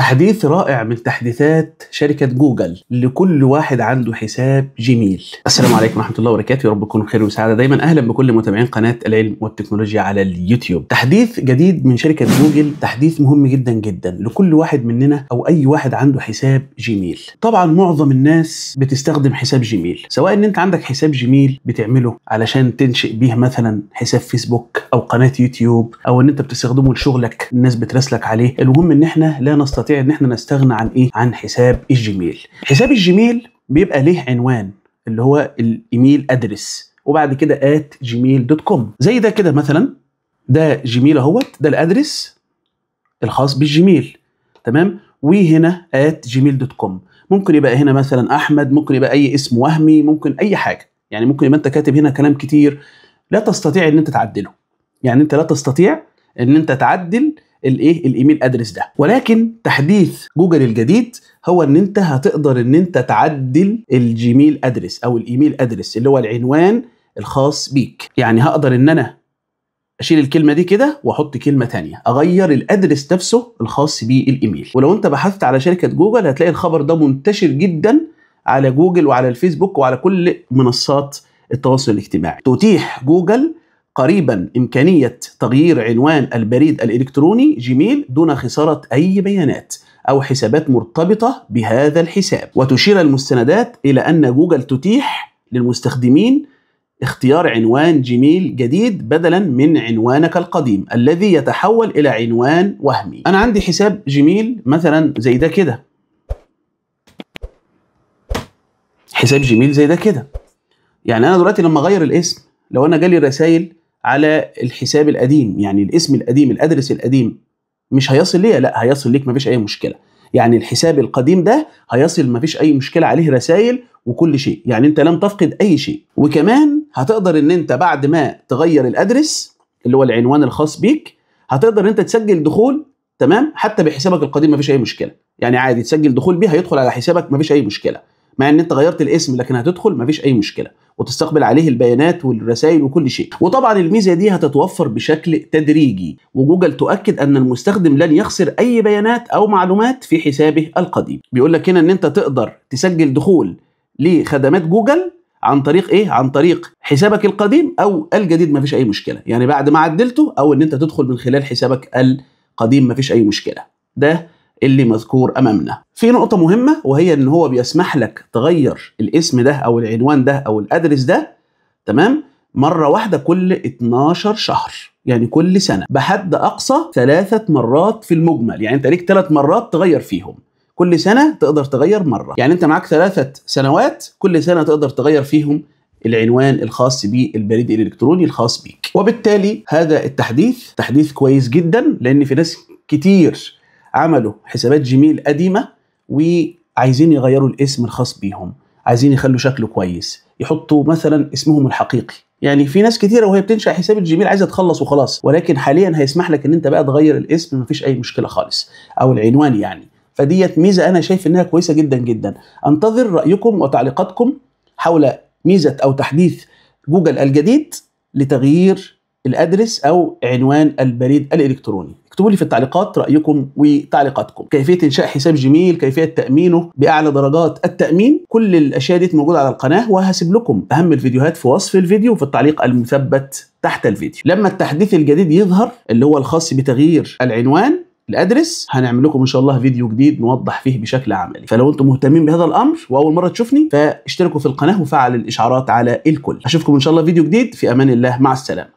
تحديث رائع من تحديثات شركة جوجل لكل واحد عنده حساب جيميل السلام عليكم ورحمة الله وبركاته يا رب تكونوا بخير وسعادة دايما أهلا بكل متابعين قناة العلم والتكنولوجيا على اليوتيوب تحديث جديد من شركة جوجل تحديث مهم جدا جدا لكل واحد مننا أو أي واحد عنده حساب جيميل طبعا معظم الناس بتستخدم حساب جيميل سواء أن أنت عندك حساب جيميل بتعمله علشان تنشئ بيه مثلا حساب فيسبوك أو قناة يوتيوب أو أن أنت بتستخدمه لشغلك الناس بترسلك عليه المهم أن احنا لا نستطيع نستطيع ان احنا نستغنى عن ايه عن حساب الجيميل حساب الجيميل بيبقى ليه عنوان اللي هو الايميل ادرس وبعد كده ات جيميل دوت كوم زي ده كده مثلا ده جيميل اهوت ده الادرس الخاص بالجيميل تمام وهنا ات جيميل دوت كوم ممكن يبقى هنا مثلا احمد ممكن يبقى اي اسم وهمي ممكن اي حاجه يعني ممكن يبقى انت كاتب هنا كلام كتير لا تستطيع ان انت تعدله يعني انت لا تستطيع ان انت تعدل الايه الايميل ادرس ده ولكن تحديث جوجل الجديد هو ان انت هتقدر ان انت تعدل الجيميل ادرس او الايميل ادرس اللي هو العنوان الخاص بيك يعني هقدر ان انا اشيل الكلمه دي كده واحط كلمه تانية اغير الادرس نفسه الخاص بالايميل ولو انت بحثت على شركه جوجل هتلاقي الخبر ده منتشر جدا على جوجل وعلى الفيسبوك وعلى كل منصات التواصل الاجتماعي تتيح جوجل قريبا إمكانية تغيير عنوان البريد الإلكتروني جيميل دون خسارة أي بيانات أو حسابات مرتبطة بهذا الحساب وتشير المستندات إلى أن جوجل تتيح للمستخدمين اختيار عنوان جيميل جديد بدلا من عنوانك القديم الذي يتحول إلى عنوان وهمي أنا عندي حساب جيميل مثلا زي ده كده حساب جيميل زي ده كده يعني أنا دلوقتي لما أغير الاسم لو أنا جالي رسائل على الحساب القديم يعني الاسم القديم الادرس القديم مش هيصل ليا لا هيصل ليك مفيش اي مشكله يعني الحساب القديم ده هيصل مفيش اي مشكله عليه رسائل وكل شيء يعني انت لم تفقد اي شيء وكمان هتقدر ان انت بعد ما تغير الادرس اللي هو العنوان الخاص بيك هتقدر ان انت تسجل دخول تمام حتى بحسابك القديم مفيش اي مشكله يعني عادي تسجل دخول بيه هيدخل على حسابك مفيش اي مشكله مع ان انت غيرت الاسم لكن هتدخل مفيش اي مشكله وتستقبل عليه البيانات والرسائل وكل شيء وطبعا الميزه دي هتتوفر بشكل تدريجي وجوجل تؤكد ان المستخدم لن يخسر اي بيانات او معلومات في حسابه القديم بيقول لك هنا ان انت تقدر تسجل دخول لخدمات جوجل عن طريق ايه عن طريق حسابك القديم او الجديد مفيش اي مشكله يعني بعد ما عدلته او ان انت تدخل من خلال حسابك القديم مفيش اي مشكله ده اللي مذكور امامنا في نقطه مهمه وهي ان هو بيسمح لك تغير الاسم ده او العنوان ده او الادرس ده تمام مره واحده كل 12 شهر يعني كل سنه بحد اقصى ثلاثه مرات في المجمل يعني انت ليك ثلاث مرات تغير فيهم كل سنه تقدر تغير مره يعني انت معاك ثلاثه سنوات كل سنه تقدر تغير فيهم العنوان الخاص بالبريد الالكتروني الخاص بيك وبالتالي هذا التحديث تحديث كويس جدا لان في ناس كتير عملوا حسابات جيميل قديمه وعايزين يغيروا الاسم الخاص بيهم عايزين يخلوا شكله كويس يحطوا مثلا اسمهم الحقيقي يعني في ناس كتيره وهي بتنشا حساب الجيميل عايزه تخلص وخلاص ولكن حاليا هيسمح لك ان انت بقى تغير الاسم مفيش اي مشكله خالص او العنوان يعني فديت ميزه انا شايف انها كويسه جدا جدا انتظر رايكم وتعليقاتكم حول ميزه او تحديث جوجل الجديد لتغيير الادرس او عنوان البريد الالكتروني اكتبوا لي في التعليقات رايكم وتعليقاتكم كيفيه انشاء حساب جميل كيفيه تامينه باعلى درجات التامين كل الاشياء دي موجوده على القناه وهسيب لكم اهم الفيديوهات في وصف الفيديو وفي التعليق المثبت تحت الفيديو لما التحديث الجديد يظهر اللي هو الخاص بتغيير العنوان الادرس هنعمل لكم ان شاء الله فيديو جديد نوضح فيه بشكل عملي فلو انتم مهتمين بهذا الامر واول مره تشوفني فاشتركوا في القناه وفعل الاشعارات على الكل اشوفكم ان شاء الله فيديو جديد في امان الله مع السلامه